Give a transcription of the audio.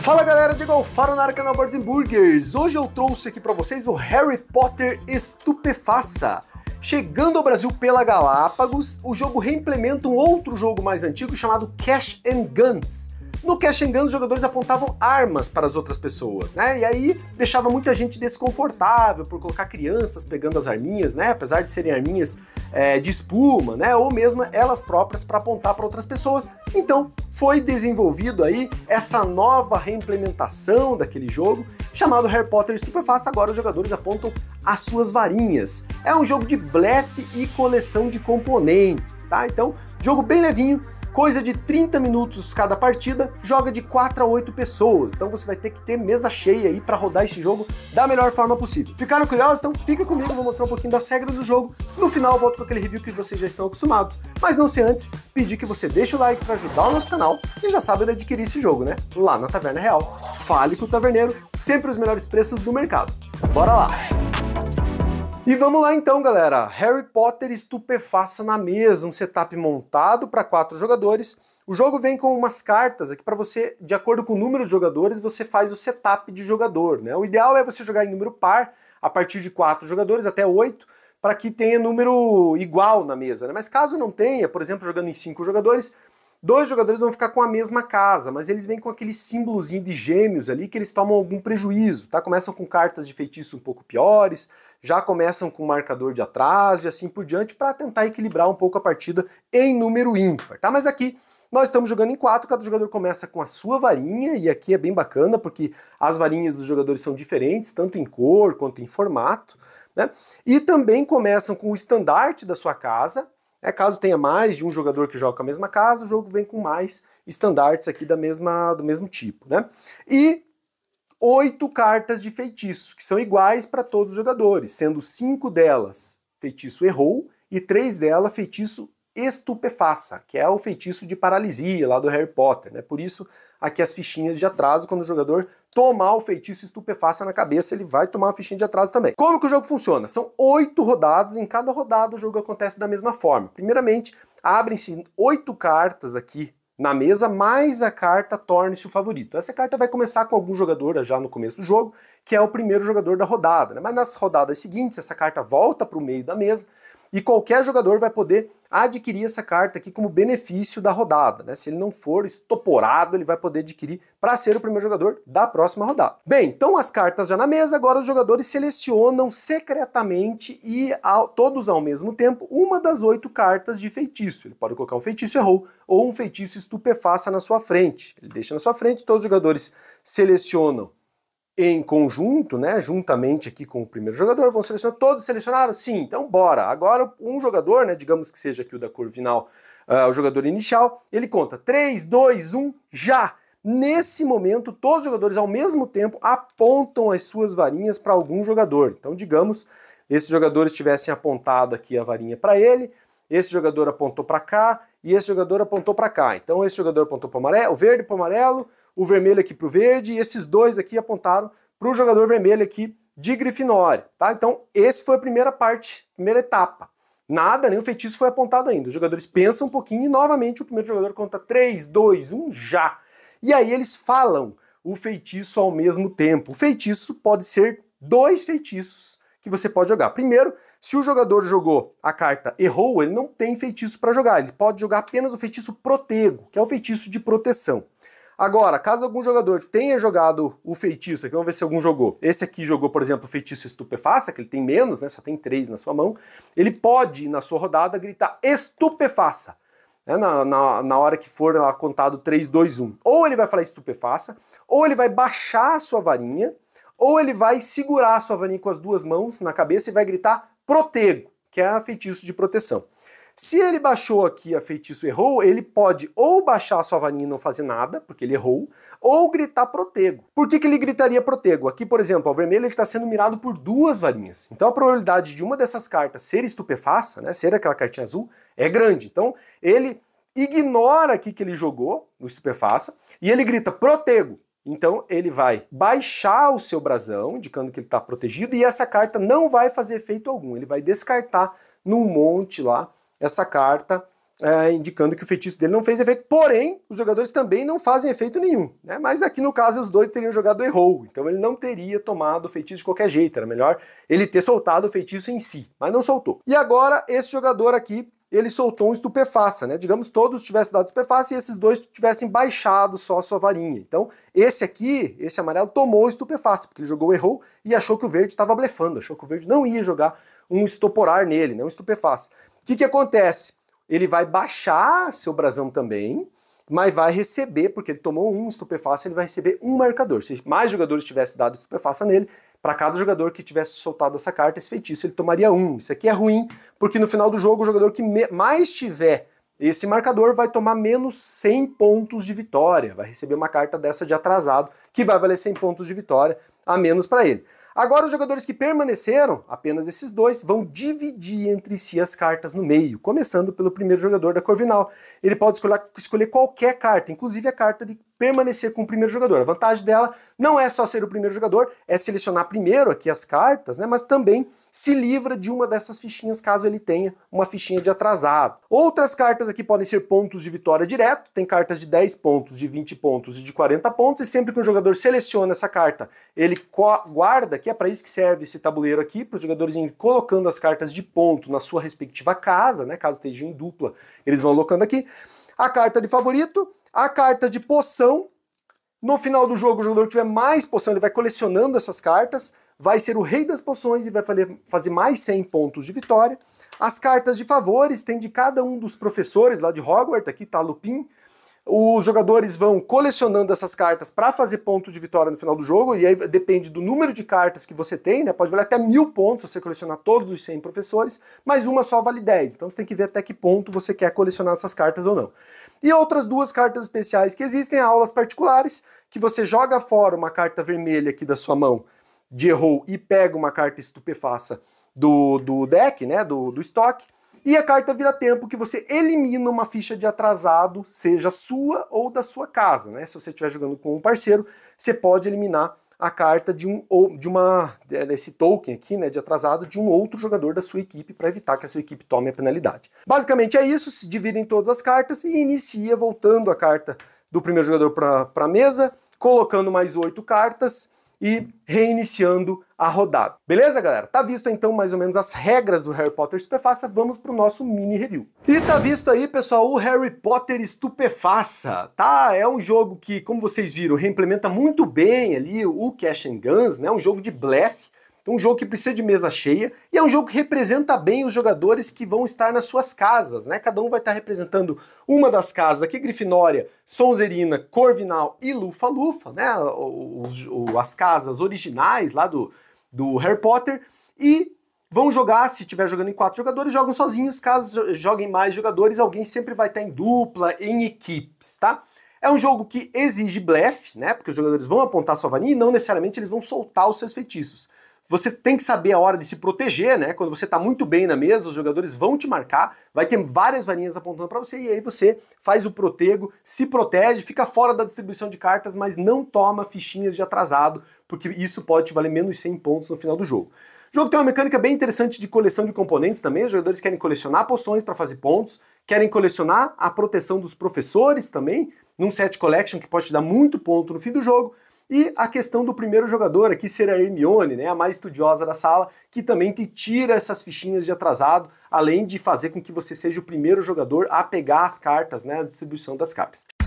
Fala galera de Golfaro na área canal Birds Burgers. Hoje eu trouxe aqui para vocês o Harry Potter Estupefaça. Chegando ao Brasil pela Galápagos, o jogo reimplementa um outro jogo mais antigo chamado Cash and Guns no Cash Gun, os jogadores apontavam armas para as outras pessoas, né? E aí deixava muita gente desconfortável por colocar crianças pegando as arminhas, né? Apesar de serem arminhas é, de espuma, né? Ou mesmo elas próprias para apontar para outras pessoas. Então foi desenvolvido aí essa nova reimplementação daquele jogo chamado Harry Potter Estupefaça. Agora os jogadores apontam as suas varinhas. É um jogo de blefe e coleção de componentes, tá? Então jogo bem levinho coisa de 30 minutos cada partida, joga de 4 a 8 pessoas. Então você vai ter que ter mesa cheia aí para rodar esse jogo da melhor forma possível. Ficaram curiosos? Então fica comigo, vou mostrar um pouquinho das regras do jogo. No final volto com aquele review que vocês já estão acostumados, mas não se antes pedir que você deixe o like para ajudar o nosso canal e já sabe onde adquirir esse jogo, né? Lá na Taverna Real. Fale com o taverneiro, sempre os melhores preços do mercado. Bora lá! E vamos lá então, galera. Harry Potter estupefaça na mesa, um setup montado para quatro jogadores. O jogo vem com umas cartas aqui para você, de acordo com o número de jogadores, você faz o setup de jogador, né? O ideal é você jogar em número par, a partir de quatro jogadores até oito, para que tenha número igual na mesa, né? Mas caso não tenha, por exemplo, jogando em cinco jogadores, dois jogadores vão ficar com a mesma casa, mas eles vêm com aquele símbolozinho de gêmeos ali que eles tomam algum prejuízo, tá? Começam com cartas de feitiço um pouco piores, já começam com marcador de atraso e assim por diante para tentar equilibrar um pouco a partida em número ímpar, tá? Mas aqui nós estamos jogando em quatro, cada jogador começa com a sua varinha e aqui é bem bacana porque as varinhas dos jogadores são diferentes, tanto em cor quanto em formato, né? E também começam com o estandarte da sua casa, né? caso tenha mais de um jogador que joga com a mesma casa, o jogo vem com mais estandartes aqui da mesma, do mesmo tipo, né? E oito cartas de feitiço, que são iguais para todos os jogadores, sendo cinco delas feitiço errou e três delas feitiço estupefaça, que é o feitiço de paralisia lá do Harry Potter. Né? Por isso, aqui as fichinhas de atraso, quando o jogador tomar o feitiço estupefaça na cabeça, ele vai tomar uma fichinha de atraso também. Como que o jogo funciona? São oito rodadas, em cada rodada o jogo acontece da mesma forma. Primeiramente, abrem-se oito cartas aqui na mesa, mais a carta torne-se o favorito. Essa carta vai começar com algum jogador já no começo do jogo, que é o primeiro jogador da rodada. Né? Mas nas rodadas seguintes, essa carta volta para o meio da mesa e qualquer jogador vai poder adquirir essa carta aqui como benefício da rodada, né? Se ele não for estoporado, ele vai poder adquirir para ser o primeiro jogador da próxima rodada. Bem, então as cartas já na mesa, agora os jogadores selecionam secretamente e ao, todos ao mesmo tempo uma das oito cartas de feitiço. Ele pode colocar um feitiço errou ou um feitiço estupefaça na sua frente. Ele deixa na sua frente, todos os jogadores selecionam em conjunto, né, juntamente aqui com o primeiro jogador, vão selecionar, todos selecionaram? Sim, então bora. Agora um jogador, né, digamos que seja aqui o da cor uh, o jogador inicial, ele conta 3, 2, 1, já! Nesse momento, todos os jogadores ao mesmo tempo apontam as suas varinhas para algum jogador. Então, digamos, esses jogadores tivessem apontado aqui a varinha para ele, esse jogador apontou para cá e esse jogador apontou para cá. Então, esse jogador apontou para o verde para o amarelo, o vermelho aqui para o verde, e esses dois aqui apontaram para o jogador vermelho aqui de Grifinória, tá? Então, esse foi a primeira parte, primeira etapa. Nada, nenhum feitiço foi apontado ainda. Os jogadores pensam um pouquinho e novamente o primeiro jogador conta 3, 2, 1, já. E aí eles falam o feitiço ao mesmo tempo. O feitiço pode ser dois feitiços que você pode jogar. Primeiro, se o jogador jogou a carta errou, ele não tem feitiço para jogar. Ele pode jogar apenas o feitiço protego, que é o feitiço de proteção. Agora, caso algum jogador tenha jogado o feitiço, aqui vamos ver se algum jogou. Esse aqui jogou, por exemplo, o feitiço estupefaça, que ele tem menos, né? Só tem três na sua mão. Ele pode, na sua rodada, gritar estupefaça. Né, na, na, na, hora que for lá contado 3, 2, 1. Ou ele vai falar estupefaça, ou ele vai baixar a sua varinha, ou ele vai segurar a sua varinha com as duas mãos na cabeça e vai gritar protego, que é feitiço de proteção. Se ele baixou aqui a feitiço errou, ele pode ou baixar a sua varinha e não fazer nada, porque ele errou, ou gritar protego. Por que, que ele gritaria protego? Aqui, por exemplo, o vermelho ele está sendo mirado por duas varinhas. Então a probabilidade de uma dessas cartas ser estupefaça, né, ser aquela cartinha azul, é grande. Então ele ignora aqui que ele jogou, o estupefaça, e ele grita protego. Então ele vai baixar o seu brasão, indicando que ele está protegido, e essa carta não vai fazer efeito algum. Ele vai descartar num monte lá essa carta é, indicando que o feitiço dele não fez efeito, porém, os jogadores também não fazem efeito nenhum. Né? Mas aqui no caso, os dois teriam jogado errou, então ele não teria tomado o feitiço de qualquer jeito, era melhor ele ter soltado o feitiço em si, mas não soltou. E agora, esse jogador aqui, ele soltou um estupefaça, né? Digamos todos tivessem dado estupefaça e esses dois tivessem baixado só a sua varinha. Então, esse aqui, esse amarelo, tomou estupefaça, porque ele jogou errou e achou que o verde estava blefando, achou que o verde não ia jogar um estoporar nele, né? um estupefaça. O que, que acontece? Ele vai baixar seu brasão também, mas vai receber, porque ele tomou um estupefaça, ele vai receber um marcador. Se mais jogadores tivessem dado estupefaça nele, para cada jogador que tivesse soltado essa carta, esse feitiço, ele tomaria um. Isso aqui é ruim, porque no final do jogo, o jogador que mais tiver esse marcador vai tomar menos 100 pontos de vitória, vai receber uma carta dessa de atrasado, que vai valer 100 pontos de vitória a menos para ele. Agora, os jogadores que permaneceram, apenas esses dois, vão dividir entre si as cartas no meio, começando pelo primeiro jogador da Corvinal. Ele pode escolher, escolher qualquer carta, inclusive a carta de permanecer com o primeiro jogador. A vantagem dela não é só ser o primeiro jogador, é selecionar primeiro aqui as cartas, né? Mas também se livra de uma dessas fichinhas caso ele tenha uma fichinha de atrasado. Outras cartas aqui podem ser pontos de vitória direto, tem cartas de 10 pontos, de 20 pontos e de 40 pontos, e sempre que um jogador seleciona essa carta, ele guarda, que é para isso que serve esse tabuleiro aqui, para os jogadores irem colocando as cartas de ponto na sua respectiva casa, né? Caso estejam em dupla, eles vão colocando aqui. A carta de favorito, a carta de poção, no final do jogo, o jogador que tiver mais poção, ele vai colecionando essas cartas, vai ser o rei das poções e vai fazer mais 100 pontos de vitória. As cartas de favores tem de cada um dos professores lá de Hogwarts, aqui tá Lupin, os jogadores vão colecionando essas cartas para fazer ponto de vitória no final do jogo, e aí depende do número de cartas que você tem, né? Pode valer até mil pontos se você colecionar todos os 100 professores, mas uma só vale 10. Então você tem que ver até que ponto você quer colecionar essas cartas ou não. E outras duas cartas especiais que existem, aulas particulares, que você joga fora uma carta vermelha aqui da sua mão de erro e pega uma carta estupefaça do, do deck, né? Do, do estoque e a carta vira tempo que você elimina uma ficha de atrasado, seja sua ou da sua casa, né? Se você estiver jogando com um parceiro, você pode eliminar a carta de um ou de uma desse token aqui, né, de atrasado de um outro jogador da sua equipe para evitar que a sua equipe tome a penalidade. Basicamente é isso, se dividem todas as cartas e inicia voltando a carta do primeiro jogador para a mesa, colocando mais oito cartas e reiniciando a rodada. Beleza, galera? Tá visto então mais ou menos as regras do Harry Potter Estupefaça, vamos pro nosso mini review. E tá visto aí, pessoal, o Harry Potter Estupefaça, tá? É um jogo que, como vocês viram, reimplementa muito bem ali o Cash and Guns, né? Um jogo de blefe, então, um jogo que precisa de mesa cheia e é um jogo que representa bem os jogadores que vão estar nas suas casas, né? Cada um vai estar representando uma das casas aqui: Grifinória, Sonzerina, Corvinal e Lufa-Lufa, né? Os, as casas originais lá do, do Harry Potter. E vão jogar, se estiver jogando em quatro jogadores, jogam sozinhos. Caso joguem mais jogadores, alguém sempre vai estar em dupla, em equipes, tá? É um jogo que exige blefe, né? Porque os jogadores vão apontar sua varinha e não necessariamente eles vão soltar os seus feitiços. Você tem que saber a hora de se proteger, né? Quando você está muito bem na mesa, os jogadores vão te marcar, vai ter várias varinhas apontando para você e aí você faz o protego, se protege, fica fora da distribuição de cartas, mas não toma fichinhas de atrasado, porque isso pode te valer menos 100 pontos no final do jogo. O jogo tem uma mecânica bem interessante de coleção de componentes também. Os jogadores querem colecionar poções para fazer pontos, querem colecionar a proteção dos professores também, num set collection que pode te dar muito ponto no fim do jogo. E a questão do primeiro jogador aqui ser a Hermione, né, a mais estudiosa da sala, que também te tira essas fichinhas de atrasado, além de fazer com que você seja o primeiro jogador a pegar as cartas, né, a distribuição das cartas.